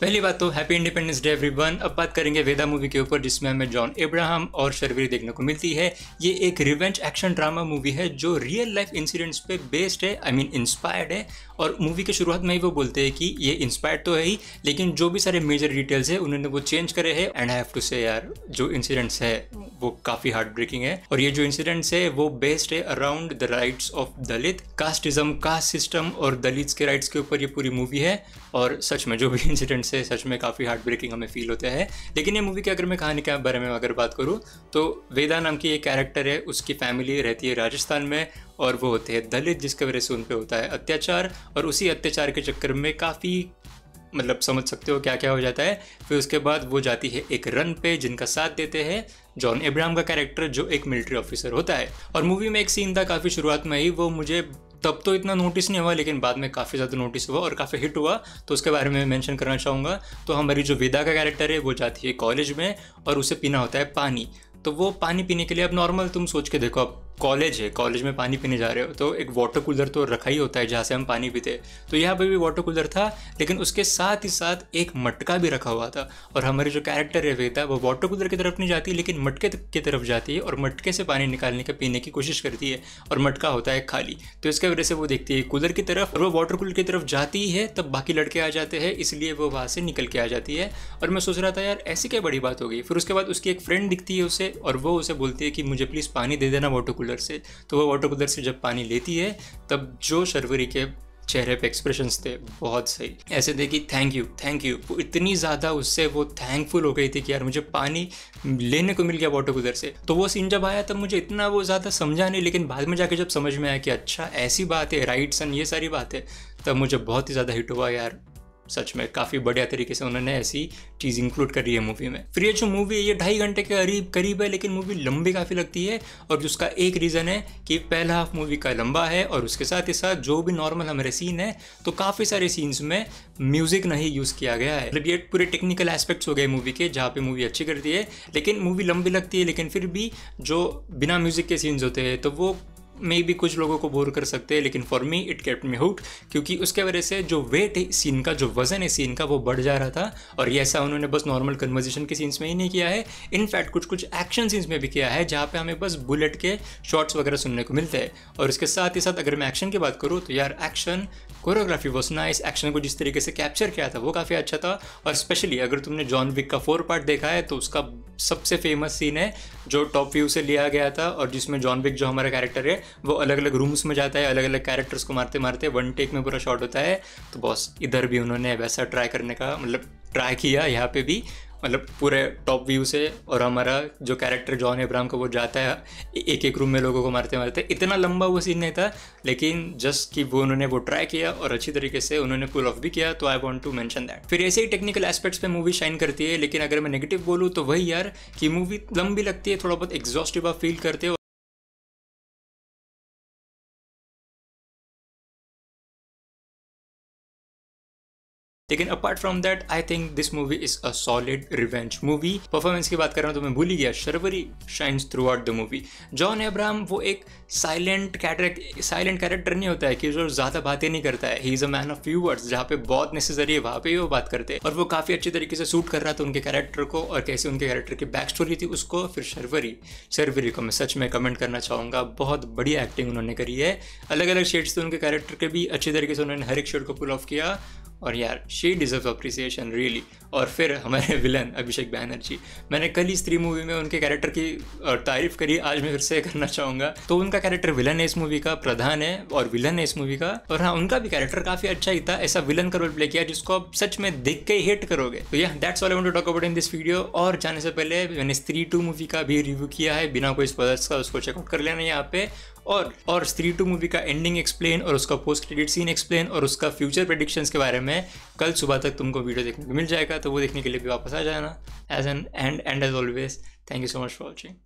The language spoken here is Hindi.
पहली बात तो हैप्पी इंडिपेंडेंस डे एवरीवन अब बात करेंगे वेदा मूवी के ऊपर जिसमें हमें जॉन एब्राहम और शर्वीर देखने को मिलती है ये एक रिवेंज एक्शन ड्रामा मूवी है जो रियल लाइफ इंसिडेंट्स पे बेस्ड है आई मीन इंस्पायर्ड है और मूवी के शुरुआत में ही वो बोलते हैं कि ये इंस्पायर्ड तो है ही लेकिन जो भी सारे मेजर डिटेल्स है उन्होंने वो चेंज करे है एंड हैव टू से यार जो इंसिडेंट्स है वो काफ़ी हार्ड ब्रेकिंग है और ये जो इंसिडेंट्स है वो बेस्ड है around the rights of Dalit casteism caste system और दलित के राइट्स के ऊपर ये पूरी मूवी है और सच में जो भी इंसिडेंट एंड से सच में काफ़ी हार्ट ब्रेकिंग हमें फील होते हैं लेकिन ये मूवी की अगर मैं कहानी के बारे में अगर बात करूँ तो वेदा नाम की एक कैरेक्टर है उसकी फैमिली रहती है राजस्थान में और वो होते हैं दलित जिसके वजह से उन पर होता है अत्याचार और उसी अत्याचार के चक्कर में काफ़ी मतलब समझ सकते हो क्या क्या हो जाता है फिर उसके बाद वो जाती है एक रन पे जिनका साथ देते हैं जॉन एब्राहम का कैरेक्टर जो एक मिलिट्री ऑफिसर होता है और मूवी में एक सीन था काफ़ी शुरुआत में ही वो मुझे तब तो इतना नोटिस नहीं हुआ लेकिन बाद में काफ़ी ज़्यादा नोटिस हुआ और काफ़ी हिट हुआ तो उसके बारे में मैंशन करना चाहूँगा तो हमारी जो वेदा का कैरेक्टर है वो जाती है कॉलेज में और उसे पीना होता है पानी तो वो पानी पीने के लिए अब नॉर्मल तुम सोच के देखो अब कॉलेज है कॉलेज में पानी पीने जा रहे हो तो एक वाटर कूलर तो रखा ही होता है जहाँ से हम पानी पीते तो यहाँ पे भी वाटर कूलर था लेकिन उसके साथ ही साथ एक मटका भी रखा हुआ था और हमारी जो कैरेक्टर है वेदा वो वाटर कूलर की तरफ नहीं जाती लेकिन मटके की तरफ जाती है और मटके से पानी निकालने का पीने की कोशिश करती है और मटका होता है खाली तो इसके वजह से वो देखती है कूलर की तरफ और वो वाटर कूलर की तरफ जाती है तब बाकी लड़के आ जाते हैं इसलिए वो वहाँ से निकल के आ जाती है और मैं सोच रहा था यार ऐसी क्या बड़ी बात हो गई फिर उसके बाद उसकी एक फ्रेंड दिखती है उसे और वो उसे बोलती है कि मुझे प्लीज़ पानी दे देना वाटर कूलर कूलर से तो वो वाटर कूलर से जब पानी लेती है तब जो शर्वरी के चेहरे पे एक्सप्रेशन थे बहुत सही ऐसे थे कि थैंक यू थैंक यू वो इतनी ज़्यादा उससे वो थैंकफुल हो गई थी कि यार मुझे पानी लेने को मिल गया वाटर कूलर से तो वो सीन जब आया तब मुझे इतना वो ज़्यादा समझा नहीं लेकिन बाद में जाके जब समझ में आया कि अच्छा ऐसी बात है राइट्स एंड ये सारी बात है तब मुझे बहुत ही ज़्यादा हिट हुआ यार सच में काफ़ी बढ़िया तरीके से उन्होंने ऐसी चीज़ इंक्लूड कर रही है मूवी में फिर ये जो मूवी है ये ढाई घंटे के करीब करीब है लेकिन मूवी लंबी काफ़ी लगती है और उसका एक रीज़न है कि पहला हाफ मूवी का लंबा है और उसके साथ ही साथ जो भी नॉर्मल हमारे सीन है तो काफ़ी सारे सीन्स में म्यूज़िक नहीं यूज़ किया गया है मतलब ये पूरे टेक्निकल एस्पेक्ट्स हो गए मूवी के जहाँ पे मूवी अच्छी करती है लेकिन मूवी लंबी लगती है लेकिन फिर भी जो बिना म्यूज़िक के सीन्स होते हैं तो वो मे भी कुछ लोगों को बोर कर सकते हैं लेकिन for me it kept me hooked क्योंकि उसके वजह से जो वेट है सीन का जो वजन है सीन का वो बढ़ जा रहा था और ये ऐसा उन्होंने बस नॉर्मल कन्वर्जेशन के सीन्स में ही नहीं किया है इनफैक्ट कुछ कुछ एक्शन सीन्स में भी किया है जहाँ पे हमें बस बुलेट के शॉट्स वगैरह सुनने को मिलते हैं और इसके साथ ही साथ अगर मैं एक्शन की बात करूँ तो यार action choreography was nice action को जिस तरीके से कैप्चर किया था वो काफ़ी अच्छा था और स्पेशली अगर तुमने जॉन विक का फोर पार्ट देखा है तो उसका सबसे फेमस सीन है जो टॉप व्यू से लिया गया था और जिसमें जॉन विक जो हमारा कैरेक्टर है वो अलग अलग रूम्स में जाता है अलग अलग कैरेक्टर्स को मारते मारते वन टेक में पूरा शॉट होता है तो बॉस इधर भी उन्होंने वैसा ट्राई करने का मतलब ट्राई किया यहाँ पे भी मतलब पूरे टॉप व्यू से और हमारा जो कैरेक्टर जॉन एब्राम का वो जाता है एक एक रूम में लोगों को मारते मारते इतना लंबा वो सीन नहीं था लेकिन जस्ट कि वो उन्होंने वो ट्राई किया और अच्छी तरीके से उन्होंने पुल ऑफ भी किया तो I want to mention that फिर ऐसे ही टेक्निकल एस्पेक्ट्स पे मूवी शाइन करती है लेकिन अगर मैं नेगेटिव बोलूँ तो वही यार कि मूवी लंबी लगती है थोड़ा बहुत एग्जॉस्टिव आप फील करते हो लेकिन apart from that I think this movie is a solid revenge movie performance की बात कर रहा हूँ तो मैं भूल ही गया Sharvari shines throughout the movie John Abraham वो एक साइलेंट कैरेक्टर साइलेंट कैरेक्टर नहीं होता है कि जो ज़्यादा बातें नहीं करता है he is a man of few words जहाँ पे बहुत नेसेसरी है वहाँ पे ही वो बात करते हैं और वो काफ़ी अच्छे तरीके से सूट कर रहा था उनके कैरेक्टर को और कैसे उनके कैरेक्टर की बैक स्टोरी थी उसको फिर शर्वरी शर्वरी को मैं सच में कमेंट करना चाहूँगा बहुत बढ़िया एक्टिंग उन्होंने करी है अलग अलग शेड्स थे उनके कैरेक्टर के भी अच्छे तरीके से उन्होंने हर एक शेड को पुल ऑफ किया और यार शी डिजर्व अप्रिसिएशन रियली और फिर हमारे विलन अभिषेक बैनर्जी मैंने कल ही स्त्री मूवी में उनके कैरेक्टर की तारीफ करी आज मैं फिर से करना चाहूँगा तो उनका कैरेक्टर विलन है इस मूवी का प्रधान है और विलन है इस मूवी का और हाँ उनका भी कैरेक्टर काफ़ी अच्छा ही था ऐसा विलन का रोल प्ले किया जिसको आप सच में देख के हिट करोगे तो यह that's all I to talk about in this video और जाने से पहले मैंने स्त्री टू मूवी का भी रिव्यू किया है बिना कोई स्पॉयलर्स का उसको चेकआउट कर लेना यहाँ पे और और स्त्री टू मूवी का एंडिंग एक्सप्लेन और उसका पोस्ट क्रेडिट सीन एक्सप्लेन और उसका फ्यूचर प्रेडिक्शंस के बारे में में कल सुबह तक तुमको वीडियो देखने को मिल जाएगा तो वो देखने के लिए भी वापस आ जाना as an end and as always thank you so much for watching